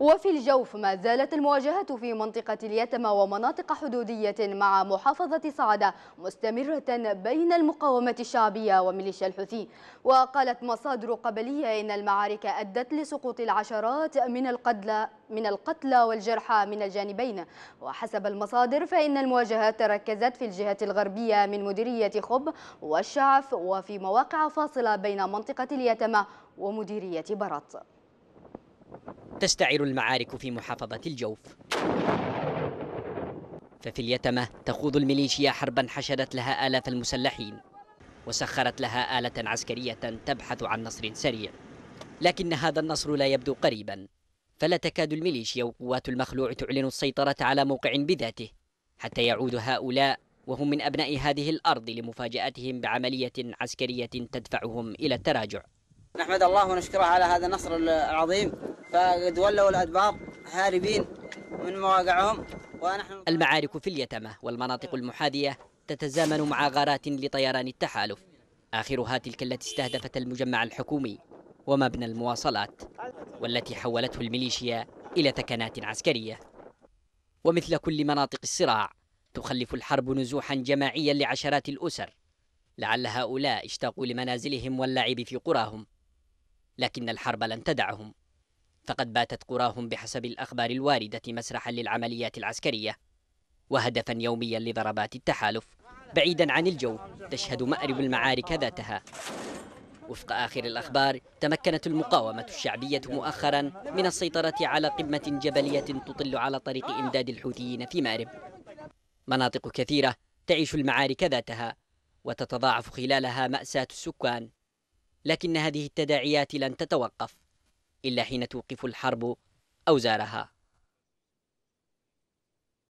وفي الجوف ما زالت المواجهة في منطقة اليتمة ومناطق حدودية مع محافظة صعدة مستمرة بين المقاومة الشعبية وميليشيا الحوثي وقالت مصادر قبلية إن المعارك أدت لسقوط العشرات من القتلى من القتلى والجرحى من الجانبين وحسب المصادر فإن المواجهات تركزت في الجهة الغربية من مديرية خب والشعف وفي مواقع فاصلة بين منطقة اليتمة ومديرية برط تستعير المعارك في محافظة الجوف ففي اليتمة تخوض الميليشيا حربا حشدت لها آلاف المسلحين وسخرت لها آلة عسكرية تبحث عن نصر سريع لكن هذا النصر لا يبدو قريبا فلا تكاد الميليشيا وقوات المخلوع تعلن السيطرة على موقع بذاته حتى يعود هؤلاء وهم من أبناء هذه الأرض لمفاجأتهم بعملية عسكرية تدفعهم إلى التراجع نحمد الله ونشكره على هذا النصر العظيم فقد ولوا الأدبار هاربين من مواقعهم ونحن المعارك في اليتامى والمناطق المحاذية تتزامن مع غارات لطيران التحالف آخرها تلك التي استهدفت المجمع الحكومي ومبنى المواصلات والتي حولته الميليشيا إلى تكنات عسكرية ومثل كل مناطق الصراع تخلف الحرب نزوحا جماعيا لعشرات الأسر لعل هؤلاء اشتاقوا لمنازلهم واللعب في قراهم لكن الحرب لن تدعهم فقد باتت قراهم بحسب الأخبار الواردة مسرحا للعمليات العسكرية وهدفا يوميا لضربات التحالف بعيدا عن الجو تشهد مأرب المعارك ذاتها وفق آخر الأخبار تمكنت المقاومة الشعبية مؤخرا من السيطرة على قمة جبلية تطل على طريق إمداد الحوثيين في مأرب مناطق كثيرة تعيش المعارك ذاتها وتتضاعف خلالها مأساة السكان لكن هذه التداعيات لن تتوقف إلا حين توقف الحرب أوزارها